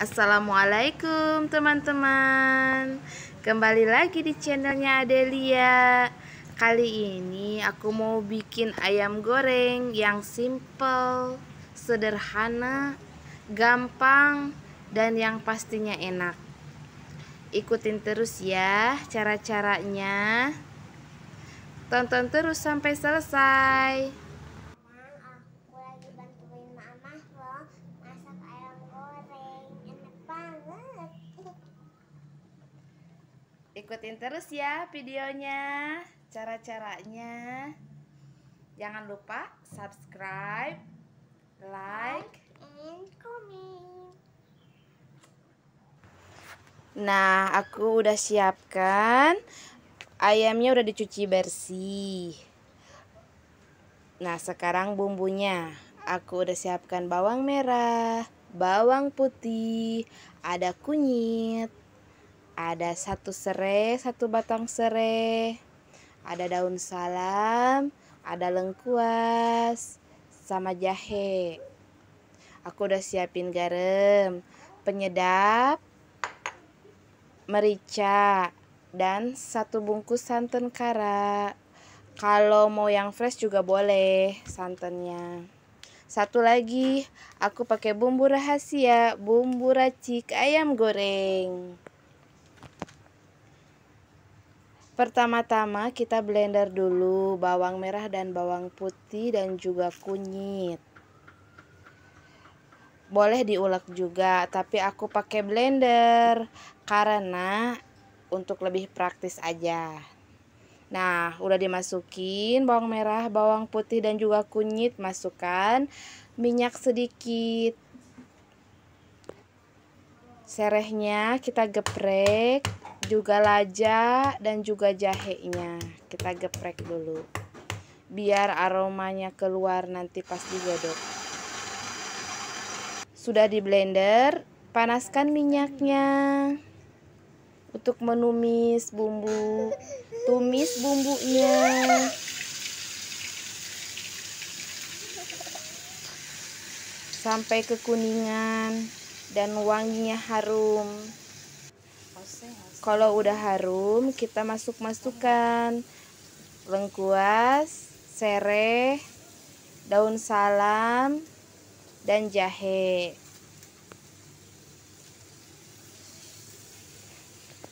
Assalamualaikum teman-teman Kembali lagi di channelnya Adelia Kali ini aku mau bikin ayam goreng yang simple Sederhana, gampang, dan yang pastinya enak Ikutin terus ya cara-caranya Tonton terus sampai selesai Ikutin terus ya videonya, cara-caranya. Jangan lupa subscribe, like, and comment. Nah, aku udah siapkan ayamnya udah dicuci bersih. Nah, sekarang bumbunya. Aku udah siapkan bawang merah, bawang putih, ada kunyit, ada satu serai, satu batang serai, ada daun salam, ada lengkuas, sama jahe. Aku udah siapin garam, penyedap, merica, dan satu bungkus santan kara. Kalau mau yang fresh juga boleh santannya. Satu lagi, aku pakai bumbu rahasia, bumbu racik ayam goreng. Pertama-tama kita blender dulu bawang merah dan bawang putih dan juga kunyit. Boleh diulek juga, tapi aku pakai blender karena untuk lebih praktis aja. Nah, udah dimasukin bawang merah, bawang putih dan juga kunyit, masukkan minyak sedikit. Serehnya kita geprek juga laja dan juga jahenya kita geprek dulu biar aromanya keluar nanti pas digodok sudah di blender panaskan minyaknya untuk menumis bumbu tumis bumbunya sampai kekuningan dan wanginya harum. Kalau udah harum, kita masuk-masukkan lengkuas, sereh, daun salam, dan jahe.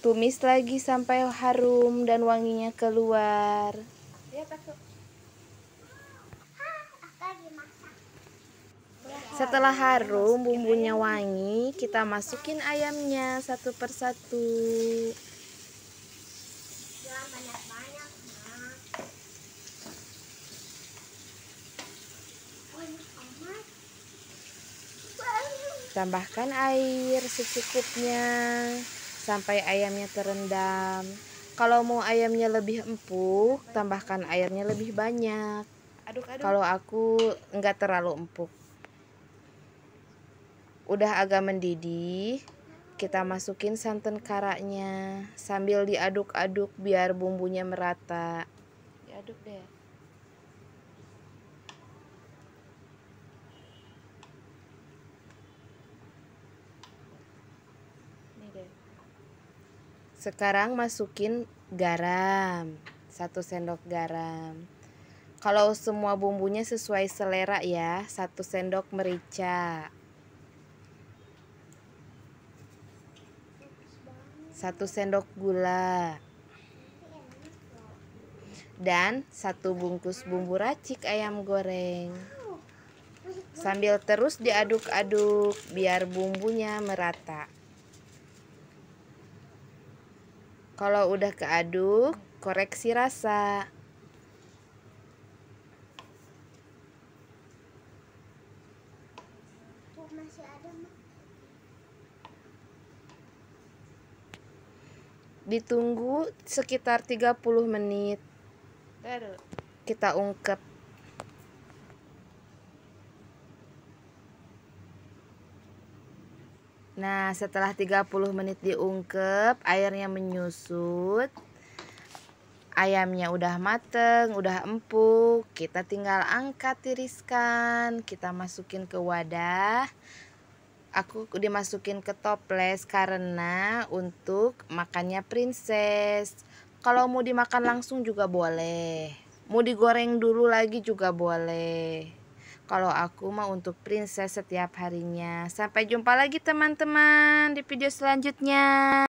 Tumis lagi sampai harum dan wanginya keluar. Ya, Pak. Setelah harum, bumbunya wangi, kita masukin ayamnya satu persatu. Tambahkan air secukupnya sampai ayamnya terendam. Kalau mau ayamnya lebih empuk, tambahkan airnya lebih banyak. Kalau aku nggak terlalu empuk. Udah agak mendidih, kita masukin santan karaknya sambil diaduk-aduk biar bumbunya merata. Diaduk deh. deh. Sekarang masukin garam, satu sendok garam. Kalau semua bumbunya sesuai selera ya, satu sendok merica. satu sendok gula dan satu bungkus bumbu racik ayam goreng sambil terus diaduk-aduk biar bumbunya merata kalau udah keaduk koreksi rasa ditunggu sekitar 30 menit Baru. kita ungkep Nah, setelah 30 menit diungkep, airnya menyusut. Ayamnya udah mateng, udah empuk. Kita tinggal angkat tiriskan, kita masukin ke wadah aku dimasukin ke toples karena untuk makannya princess kalau mau dimakan langsung juga boleh mau digoreng dulu lagi juga boleh kalau aku mah untuk princess setiap harinya sampai jumpa lagi teman-teman di video selanjutnya